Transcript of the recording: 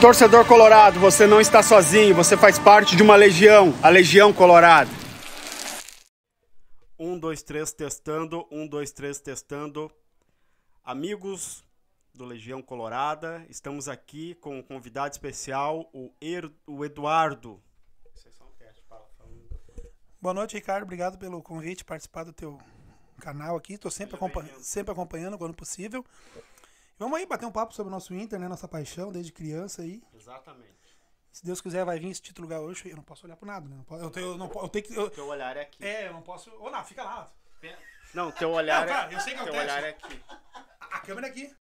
Torcedor Colorado, você não está sozinho, você faz parte de uma legião, a Legião Colorado. Um, dois, três, testando, um, dois, três, testando. Amigos do Legião Colorada, estamos aqui com um convidado especial, o, er o Eduardo. É Boa noite, Ricardo. Obrigado pelo convite, participar do teu canal aqui. Estou sempre, acompan sempre acompanhando quando possível. Vamos aí bater um papo sobre o nosso Inter, né? Nossa paixão desde criança aí. Exatamente. Se Deus quiser, vai vir esse título gaúcho. Eu não posso olhar pro nada, né? Não posso, eu, tenho, eu, não, eu tenho que. Eu, o teu olhar é aqui. É, eu não posso. Ô, não, fica lá. Não, teu olhar não, é. Cara, eu sei que é o teu olhar é aqui. A câmera é aqui.